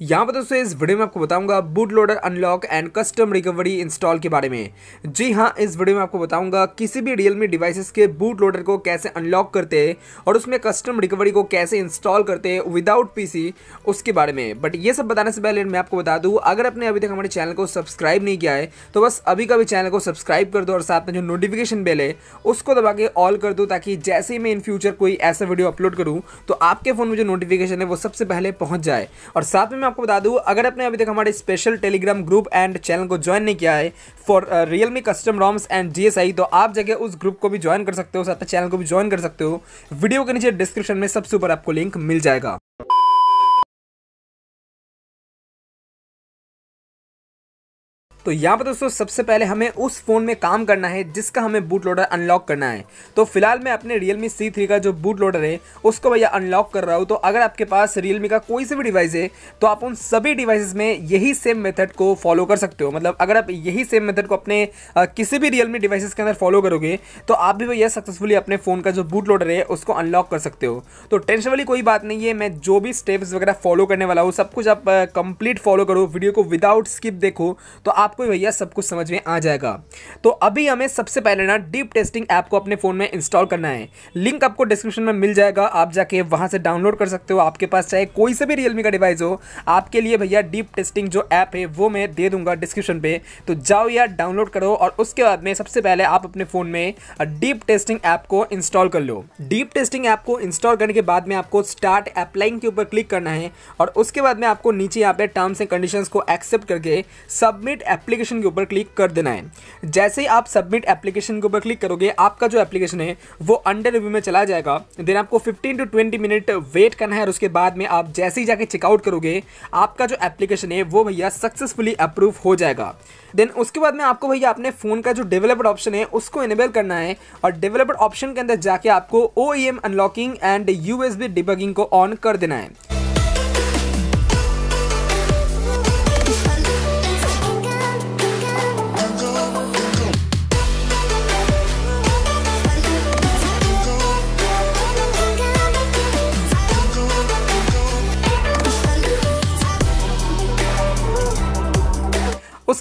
यहाँ पर दोस्तों इस वीडियो में आपको बताऊंगा boot loader unlock and custom recovery install के बारे में जी हाँ इस वीडियो में आपको बताऊंगा किसी भी रियलमी डिवाइसेस के बूट लोडर को कैसे अनलॉक करते हैं और उसमें कस्टम रिकवरी को कैसे इंस्टॉल करते हैं विदाउट पीसी उसके बारे में बट ये सब बताने से पहले मैं आपको बता दूँ अगर आपने अभी तक हमारे चैनल को सब्सक्राइब नहीं किया है तो बस अभी का भी चैनल को सब्सक्राइब कर दो और साथ में जो नोटिफिकेशन बेल है उसको दबा के ऑल कर दो ताकि जैसे ही मैं इन फ्यूचर कोई ऐसा वीडियो अपलोड करूँ तो आपके फ़ोन में जो नोटिफिकेशन है वो सबसे पहले पहुँच जाए और साथ में मैं आपको बता दूँ अगर आपने अभी तक हमारे special Telegram group and channel को ज्वाइन नहीं किया है for Realme custom ROMs and जी तो आप जगह उस ग्रुप को भी ज्वाइन कर सकते हो साथ चैनल को भी ज्वाइन कर सकते हो वीडियो के नीचे डिस्क्रिप्शन में सबसे ऊपर आपको लिंक मिल जाएगा तो यहाँ पर दोस्तों सबसे पहले हमें उस फ़ोन में काम करना है जिसका हमें बूट लोडर अनलॉक करना है तो फिलहाल मैं अपने रियलमी सी थ्री का जो बूट लोडर है उसको भैया अनलॉक कर रहा हूँ तो अगर आपके पास रियलमी का कोई से भी डिवाइस है तो आप उन सभी डिवाइसेज में यही सेम मेथड को फॉलो कर सकते हो मतलब अगर आप यही सेम मेथड को अपने किसी भी रियलमी डिवाइसेस के अंदर फॉलो करोगे तो आप भी भैया सक्सेसफुली अपने फ़ोन का जो बूट लोडर है उसको अनलॉक कर सकते हो तो टेंशन वाली कोई बात नहीं है मैं जो भी स्टेप्स वगैरह फॉलो करने वाला हूँ सब कुछ आप कंप्लीट फॉलो करो वीडियो को विदाउट स्किप देखो तो आप आपको भैया सब कुछ समझ में आ जाएगा तो अभी हमें सबसे पहले ना डीप टेस्टिंग ऐप को अपने फ़ोन में इंस्टॉल करना है लिंक आपको डिस्क्रिप्शन में मिल जाएगा आप जाके वहाँ से डाउनलोड कर सकते हो आपके पास चाहे कोई से भी रियलमी का डिवाइस हो आपके लिए भैया डीप टेस्टिंग जो ऐप है वो मैं दे दूंगा डिस्क्रिप्शन पे तो जाओ यार डाउनलोड करो और उसके बाद में सबसे पहले आप अपने फ़ोन में डीप टेस्टिंग ऐप को इंस्टॉल कर लो डीप टेस्टिंग ऐप को इंस्टॉल करने के बाद में आपको स्टार्ट अप्लाइंग के ऊपर क्लिक करना है और उसके बाद में आपको नीचे यहाँ पे टर्म्स एंड कंडीशन को एक्सेप्ट करके सबमिट एप एप्लीकेशन के ऊपर क्लिक कर देना है जैसे ही आप सबमिट एप्लीकेशन के ऊपर क्लिक करोगे आपका जो एप्लीकेशन है वो अंडर रिव्यू में चला जाएगा देन आपको 15 टू 20 मिनट वेट करना है और उसके बाद में आप जैसे ही जाके चेकआउट करोगे आपका जो एप्लीकेशन है वो भैया सक्सेसफुली अप्रूव हो जाएगा देन उसके बाद में आपको भैया अपने फ़ोन का जो डेवलपड ऑप्शन है उसको इनेबल करना है और डेवलपड ऑप्शन के अंदर जाके आपको ओ unlocking and U S debugging को ऑन कर देना है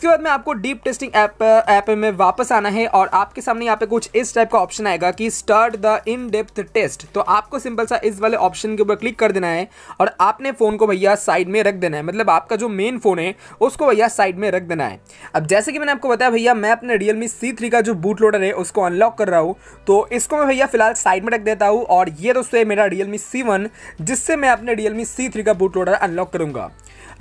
उसके बाद में आपको डीप टेस्टिंग ऐप ऐप में वापस आना है और आपके सामने यहाँ पे कुछ इस टाइप का ऑप्शन आएगा कि start the in depth test तो आपको सिंपल सा इस वाले ऑप्शन के ऊपर क्लिक कर देना है और आपने फ़ोन को भैया साइड में रख देना है मतलब आपका जो मेन फ़ोन है उसको भैया साइड में रख देना है अब जैसे कि मैंने आपको बताया भैया मैं अपने रियल मी सी थ्री का जो बूट लोडर है उसको अनलॉक कर रहा हूँ तो इसको मैं भैया फिलहाल साइड में रख देता हूँ और ये दोस्तों है मेरा रियल मी सी वन जिससे मैं अपने रियल मी सी थ्री का बूट लोडर अनलॉक करूँगा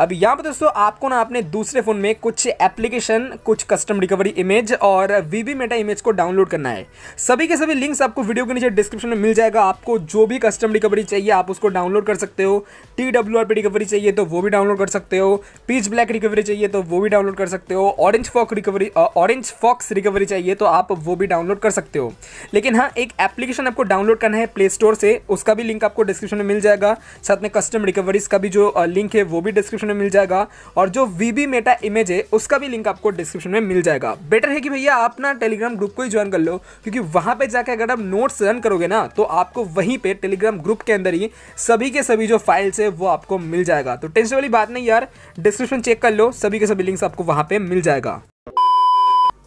अब यहाँ पर दोस्तों आपको ना अपने दूसरे फ़ोन में कुछ एप्लीकेशन कुछ कस्टम रिकवरी इमेज और वीवी मेटा इमेज को डाउनलोड करना है सभी के सभी लिंक्स आपको वीडियो के नीचे डिस्क्रिप्शन में मिल जाएगा आपको जो भी कस्टम रिकवरी चाहिए आप उसको डाउनलोड कर सकते हो T W R P recovery चाहिए तो वो भी डाउनलोड कर सकते हो पीच ब्लैक रिकवरी चाहिए तो वो भी डाउनलोड कर सकते हो orange fox recovery orange fox recovery चाहिए तो आप वो भी डाउनलोड कर सकते हो लेकिन हाँ एक एप्लीकेशन आपको डाउनलोड करना है प्ले स्टोर से उसका भी लिंक आपको डिस्क्रिप्शन में मिल जाएगा साथ में कस्टम रिकवरीज का भी जो लिंक है वो भी डिस्क्रिप्शन डिस्क्रिप्शन में मिल जाएगा और जो वी मेटा इमेज है उसका भी लिंक आपको डिस्क्रिप्शन में मिल जाएगा बेटर है कि भैया आप ना टेलीग्राम ग्रुप को ही ज्वाइन कर लो क्योंकि वहाँ पर जाकर अगर आप नोट्स रन करोगे ना तो आपको वहीं पर टेलीग्राम ग्रुप के अंदर ही सभी के सभी जो फाइल्स है वो आपको मिल जाएगा तो टेंशन वाली बात नहीं यार डिस्क्रिप्शन चेक कर लो सभी के सभी लिंक्स आपको वहाँ पर मिल जाएगा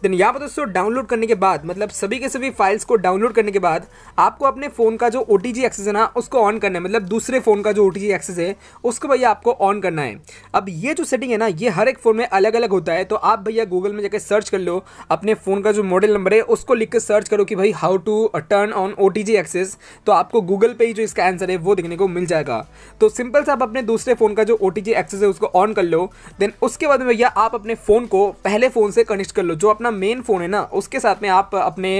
देन यहाँ पर दोस्तों डाउनलोड करने के बाद मतलब सभी के सभी फाइल्स को डाउनलोड करने के बाद आपको अपने फ़ोन का जो ओ एक्सेस है ना उसको ऑन करना है मतलब दूसरे फ़ोन का जो ओ एक्सेस है उसको भैया आपको ऑन करना है अब ये जो सेटिंग है ना ये हर एक फ़ोन में अलग अलग होता है तो आप भैया गूगल में जाकर सर्च कर लो अपने फ़ोन का जो मॉडल नंबर है उसको लिख कर सर्च करो कि भाई हाउ टू टर्न ऑन ओ एक्सेस तो आपको गूगल पे ही जो इसका आंसर है वो देखने को मिल जाएगा तो सिंपल से आप अपने दूसरे फ़ोन का जो ओ एक्सेस है उसको ऑन कर लो देन उसके बाद भैया आप अपने फ़ोन को पहले फ़ोन से कनेक्ट कर लो जो अपना अपना मेन फ़ोन है ना उसके साथ में आप अपने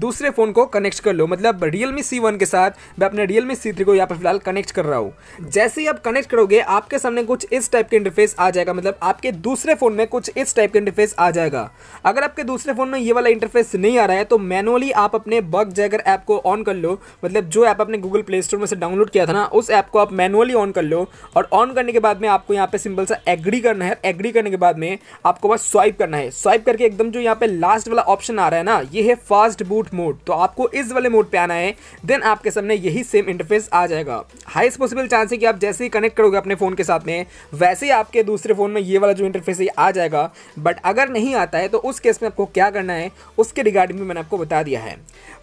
दूसरे फ़ोन को कनेक्ट कर लो मतलब रियल मी सी वन के साथ मैं अपने रियल मी सी थ्री को यहाँ पर फिलहाल कनेक्ट कर रहा हूँ जैसे ही आप कनेक्ट करोगे आपके सामने कुछ इस टाइप के इंटरफेस आ जाएगा मतलब आपके दूसरे फ़ोन में कुछ इस टाइप का इंटरफेस आ जाएगा अगर आपके दूसरे फ़ोन में ये वाला इंटरफेस नहीं आ रहा है तो मैनुअली आप अपने बग जैगर ऐप को ऑन कर लो मतलब जो ऐप आपने गूगल प्ले स्टोर में से डाउनलोड किया था ना उस ऐप को आप मैनुअली ऑन कर लो और ऑन करने के बाद में आपको यहाँ पे सिंपल सा एग्री करना है एग्री करने के बाद में आपको बस स्वाइप करना है स्वाइप करके एकदम जो यहाँ यहाँ पे लास्ट वाला ऑप्शन आ रहा है ना ये है फास्ट बूट मोड तो आपको इस वाले मोड पे आना है देन आपके सामने यही सेम इंटरफेस आ जाएगा हाईस्ट पॉसिबल चांस है कि आप जैसे ही कनेक्ट करोगे अपने फ़ोन के साथ में वैसे ही आपके दूसरे फ़ोन में ये वाला जो इंटरफेस है आ जाएगा बट अगर नहीं आता है तो उस केस में आपको क्या करना है उसके रिगार्डिंग भी मैंने आपको बता दिया है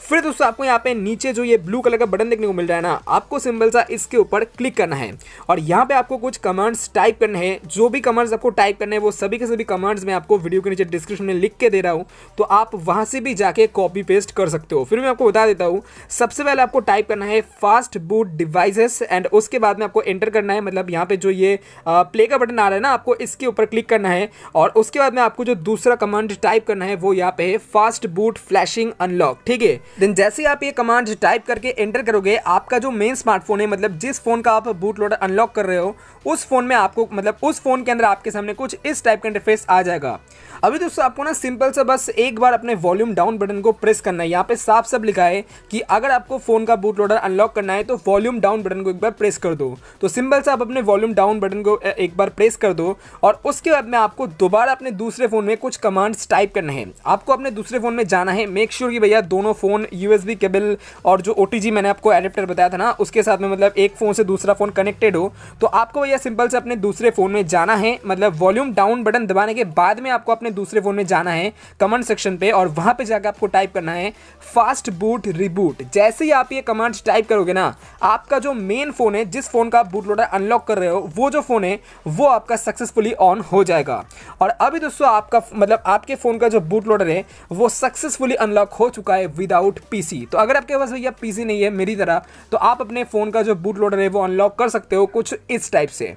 फिर दोस्तों आपको यहाँ पे नीचे जो ये ब्लू कलर का बटन देखने को मिल रहा है ना आपको सिंबल सा इसके ऊपर क्लिक करना है और यहाँ पे आपको कुछ कमांड्स टाइप करने हैं जो भी कमांड्स आपको टाइप करने हैं वो सभी के सभी कमांड्स मैं आपको वीडियो के नीचे डिस्क्रिप्शन में लिख के दे दे रहा हूँ तो आप वहाँ से भी जाके कॉपी पेस्ट कर सकते हो फिर मैं आपको बता देता हूँ सबसे पहले आपको टाइप करना है फास्ट बूट डिवाइसेस एंड उसके बाद में आपको एंटर करना है मतलब यहाँ पे जो ये प्ले का बटन आ रहा है ना आपको इसके ऊपर क्लिक करना है और उसके बाद में आपको जो दूसरा कमांड टाइप करना है वो यहाँ पे है फास्ट बूट फ्लैशिंग अनलॉक ठीक है देन जैसे आप ये कमांड टाइप करके एंटर करोगे आपका जो मेन स्मार्टफोन है मतलब जिस फोन का आप बूट लोडर अनलॉक कर रहे हो उस फोन में आपको मतलब उस फोन के अंदर आपके सामने कुछ इस टाइप का इंटरफेस आ जाएगा अभी दोस्तों आपको ना सिंपल सा बस एक बार अपने वॉल्यूम डाउन बटन को प्रेस करना है यहाँ पे साफ साफ लिखा है कि अगर आपको फ़ोन का बूट लोडर अनलॉक करना है तो वॉल्यूम डाउन बटन को एक बार प्रेस कर दो तो सिंपल से आप अपने वॉल्यूम डाउन बटन को एक बार प्रेस कर दो और उसके बाद में आपको दोबारा अपने दूसरे फ़ोन में कुछ कमांड्स टाइप करना है आपको अपने दूसरे फ़ोन में जाना है मेक श्योर कि भैया दोनों फ़ोन यू केबल और जो ओ मैंने आपको एडेप्टर बताया था ना उसके साथ में मतलब एक फ़ोन से दूसरा फ़ोन कनेक्टेड हो तो आपको भैया सिंपल से अपने दूसरे फ़ोन में जाना है मतलब वॉल्यूम डाउन बटन दबाने के बाद में आपको अपने अपने दूसरे फ़ोन में जाना है कमेंट सेक्शन पे और वहां पे जाकर आपको टाइप करना है फास्ट बूट रिबूट जैसे ही आप ये कमांड टाइप करोगे ना आपका जो मेन फ़ोन है जिस फ़ोन का आप बूट लोडर अनलॉक कर रहे हो वो जो फ़ोन है वो आपका सक्सेसफुली ऑन हो जाएगा और अभी दोस्तों आपका मतलब आपके फ़ोन का जो बूट लोडर है वो सक्सेसफुली अनलॉक हो चुका है विदाउट पीसी तो अगर आपके पास भैया पीसी नहीं है मेरी तरह तो आप अपने फ़ोन का जो बूट लोडर है वो अनलॉक कर सकते हो कुछ इस टाइप से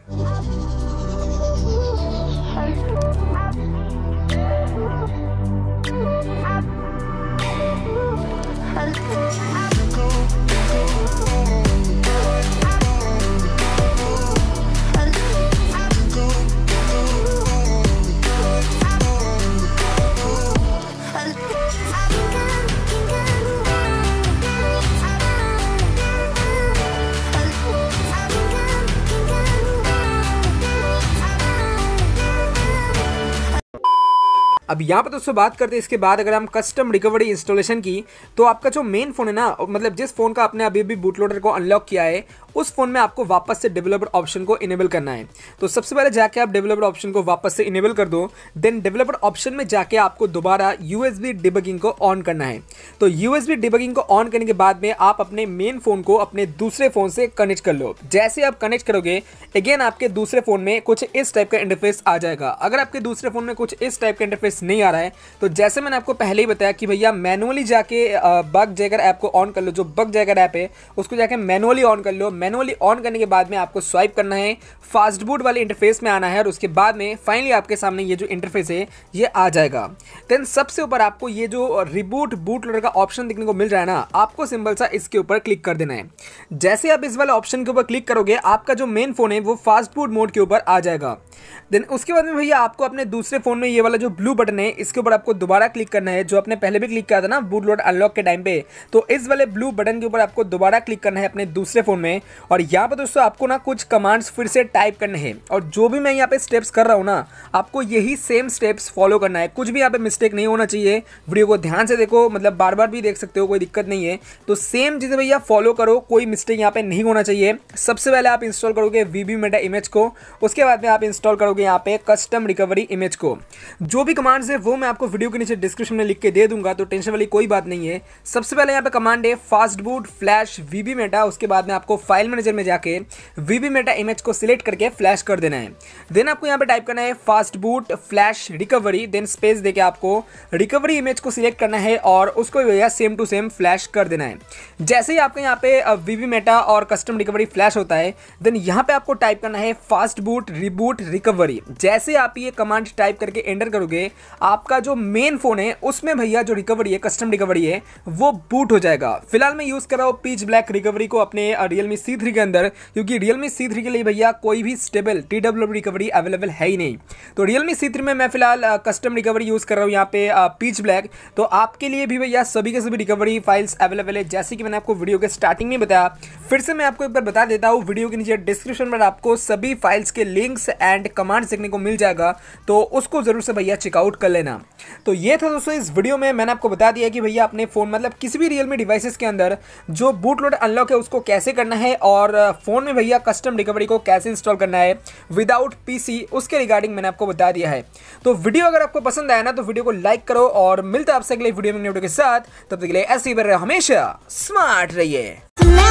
Thank you. अब यहाँ पर दोस्तों बात करते हैं इसके बाद अगर हम कस्टम रिकवरी इंस्टॉलेशन की तो आपका जो मेन फोन है ना मतलब जिस फोन का आपने अभी भी बूटलोडर को अनलॉक किया है उस फोन में आपको वापस से डेवलपर ऑप्शन को इनेबल करना है तो सबसे पहले जाके आप डेवलपर ऑप्शन को वापस से इनेबल कर दो देन डेवलपर ऑप्शन में जाके आपको दोबारा यू एस को ऑन करना है तो यू एस को ऑन करने के बाद में आप अपने मेन फोन को अपने दूसरे फोन से कनेक्ट कर लो जैसे आप कनेक्ट करोगे अगेन आपके दूसरे फोन में कुछ इस टाइप का इंटरफेस आ जाएगा अगर आपके दूसरे फोन में कुछ इस टाइप का इंटरफेस नहीं आ रहा है तो जैसे मैंने आपको पहले ही बताया कि भैया मैनुअली जाके बग जैगर ऐप को ऑन कर लो जो बग जैगर ऐप है उसको जाके मैनुअली ऑन कर लो मैनुअली ऑन करने के बाद में आपको स्वाइप करना है फास्टबूट वाले इंटरफेस में आना है और उसके बाद में फाइनली आपके सामने ये जो इंटरफेस है ये आ जाएगा देन सबसे ऊपर आपको ये जो रिबूट बूट लोडर का ऑप्शन देखने को मिल रहा है ना आपको सिंपल सा इसके ऊपर क्लिक कर देना है जैसे आप इस वाले ऑप्शन के ऊपर क्लिक करोगे आपका जो मेन फ़ोन है वो फास्ट बूट मोड के ऊपर आ जाएगा देन उसके बाद में भैया आपको अपने दूसरे फ़ोन में ये वाला जो ब्लू बटन है इसके ऊपर आपको दोबारा क्लिक करना है जो आपने पहले भी क्लिक किया था ना बूट लोड अनलॉक के टाइम पे तो इस वाले ब्लू बटन के ऊपर आपको दोबारा क्लिक करना है अपने दूसरे फ़ोन में और यहाँ पर दोस्तों आपको ना कुछ कमांड्स फिर से टाइप करने हैं और जो भी मैं यहाँ पे स्टेप्स कर रहा हूँ ना आपको यही सेम स्टेप्स फॉलो करना है कुछ भी यहाँ पे मिस्टेक नहीं होना चाहिए वीडियो को ध्यान से देखो मतलब बार बार भी देख सकते हो कोई दिक्कत नहीं है तो सेम चीज़ें भैया फॉलो करो कोई मिस्टेक यहाँ पे नहीं होना चाहिए सबसे पहले आप इंस्टॉल करोगे वी मेटा इमेज को उसके बाद में आप इंस्टॉल करोगे यहाँ पे कस्टम रिकवरी इमेज को जो भी कमांड कमांड्स है वो मैं आपको वीडियो के नीचे डिस्क्रिप्शन में लिख के दे दूंगा तो टेंशन वाली कोई बात नहीं है सबसे पहले यहाँ पे कमांड है fast boot flash vbmeta उसके बाद में आपको फाइल मैनेजर में जाके वीबी मेटा इमेज को सिलेक्ट करके फ्लैश कर देना है देन आपको यहाँ पे टाइप करना है fast boot flash recovery then space देके आपको रिकवरी इमेज को सिलेक्ट करना है और उसको सेम टू सेम फ्लैश कर देना है जैसे ही आपके यहाँ पे वीवी मेटा और कस्टम रिकवरी फ्लैश होता है देन यहाँ पे आपको टाइप करना है फास्ट बूट रिबूट रिकवरी जैसे आप ये कमांड टाइप करके एंटर करोगे आपका जो मेन फ़ोन है उसमें भैया जो रिकवरी है कस्टम रिकवरी है वो बूट हो जाएगा फिलहाल मैं यूज़ कर रहा हूँ पीच ब्लैक रिकवरी को अपने रियलमी सी थ्री के अंदर क्योंकि रियलमी सी थ्री के लिए भैया कोई भी स्टेबल टी रिकवरी अवेलेबल है ही नहीं तो रियलमी सी थ्री में मैं फिलहाल कस्टम रिकवरी यूज़ कर रहा हूँ यहाँ पे पीच ब्लैक तो आपके लिए भी भैया सभी के सभी रिकवरी फाइल्स अवेलेबल है जैसे कि मैंने आपको वीडियो के स्टार्टिंग में बताया फिर से मैं आपको एक बार बता देता हूँ वीडियो के नीचे डिस्क्रिप्शन में आपको सभी फाइल्स के लिंक्स एंड कमांड्स देखने को मिल जाएगा तो उसको ज़रूर से भैया चेकआउट नोट कर लेना तो ये था दोस्तों इस वीडियो में मैंने आपको बता दिया कि भैया अपने फ़ोन मतलब किसी भी रियलमी डिवाइसेस के अंदर जो बूट लोड अनलॉक है उसको कैसे करना है और फ़ोन में भैया कस्टम रिकवरी को कैसे इंस्टॉल करना है विदाउट पीसी उसके रिगार्डिंग मैंने आपको बता दिया है तो वीडियो अगर आपको पसंद आया ना तो वीडियो को लाइक करो और मिलता है आपसे अगले वीडियो में के साथ तब तक के लिए ऐसे ही हमेशा स्मार्ट रहिए